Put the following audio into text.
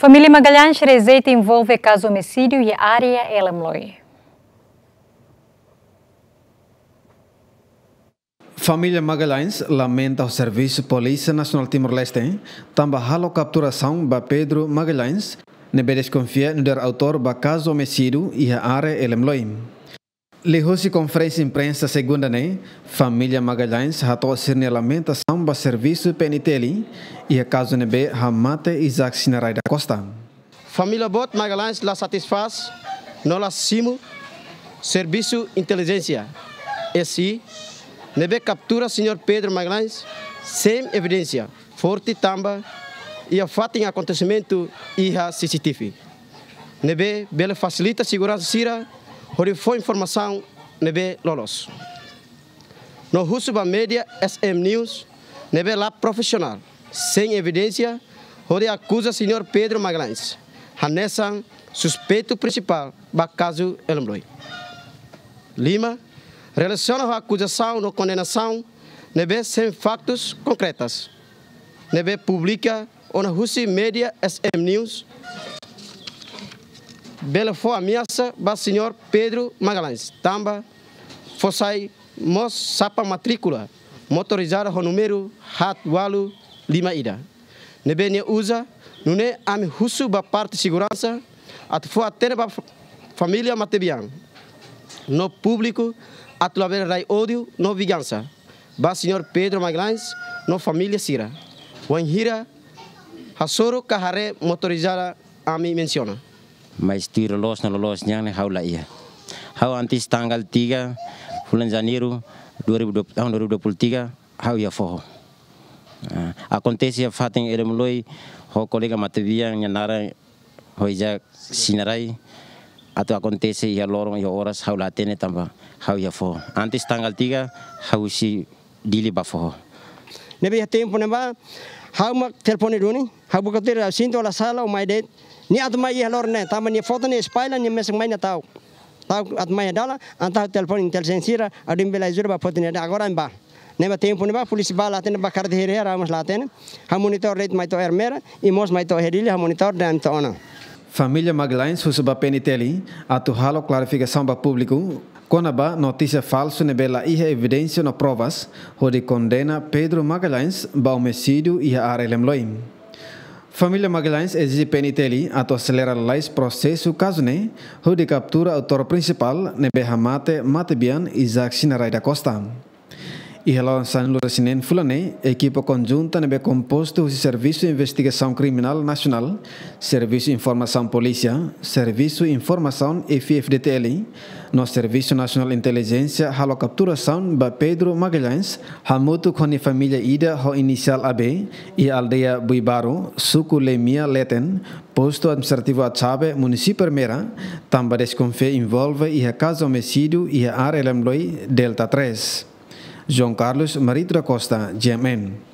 Família Magalhães Rezeita envolve caso homicídio e área é Elamloi. Família Magalhães lamenta o serviço Polícia Nacional Timor-Leste, também a capturação de Pedro Magalhães, nebe desconfia no autor do caso homicídio e a área é Elamloi. Lehusi conferência imprensa segunda né? Família Magalhães ratou sirne lamentação para serviço PNTL e a caso nebe Hamate Isaac Sinarai da Costa. Família Bot Magalhães la satisfaz não la simo serviço inteligência. E Esse nebe captura senhor Pedro Magalhães sem evidência forte tamba e a fato em acontecimento e a CCTV. Nebe bela facilita segurança sira hori foi informação nebe lolos no husuba media SM News nebe lá profissional sem evidência hori acusa senhor Pedro Magalhães Hanessan suspeito principal ba caso Elmloi Lima relaciona a acusação no condenação nebe sem factos concretos nebe publica ona da media SM News Bela foi a ameaça para o senhor Pedro Magalhães. Tamba, Fossai, Mos, Sapa Matrícula, motorizada o número Hatwalu Lima Ida. Nebe ne usa, nune ami husu ba parte segurança, at foi até ba família Matebian. No público, atulaber rai ódio, no vingança. Ba senhor Pedro Magalhães, no família Sira. Wanhira, soro Carré motorizada a mim menciona. maestro los na los nyang haula iya hau antis tanggal 3 bulan Januari 2020 tahun 2023 hau ya foho uh, ah, akontesi ya fateng elem loi ho kolega matebiang nyanara ija sinarai atau akontesi ya lorong ya oras hau latene tambah hau ya foho antis tanggal 3 hau si dili ba foho nebe ya tempo neba hau mak telepon duni hau bukatir sinto la sala o maidet Ni atmai ya lorne tamani foto ni spaila ni meseng maina tau. Tau atmai dala anta telepon inteligencia adim bela izurba foto ni agora mba. Nema tempo ne ba polisi ba laten ba kar dehere mas laten. Ha monitor reit mai to ermera i mos mai to herile ha monitor dam to ona. Família Magalhães Sussuba Penitelli, atu halo clarificação para público, Conaba notícia falso bela iha evidensia no provas, onde condena Pedro Magalhães ba homicídio iha arelem loim. Família Magalhães exige penitelli atau acelerarlais processo caso ne, ho de captura autor principal neberra mate matebian Isaac Sinarai da Costa. e relançando o Sinene Fulané, equipa conjunta é composta do Serviço de Investigação Criminal Nacional, Serviço de Informação Polícia, Serviço de Informação FFDTL, no Serviço Nacional de Inteligência, halo capturação ba Pedro Magalhães, hamuto com a família Ida ho inicial AB e aldeia Buibaro, suco Lemia Leten, posto administrativo a Chave, município Mera, também desconfia envolve e a casa homicídio e a área Lemloi, Delta 3. João Carlos Maritra Costa, JMN.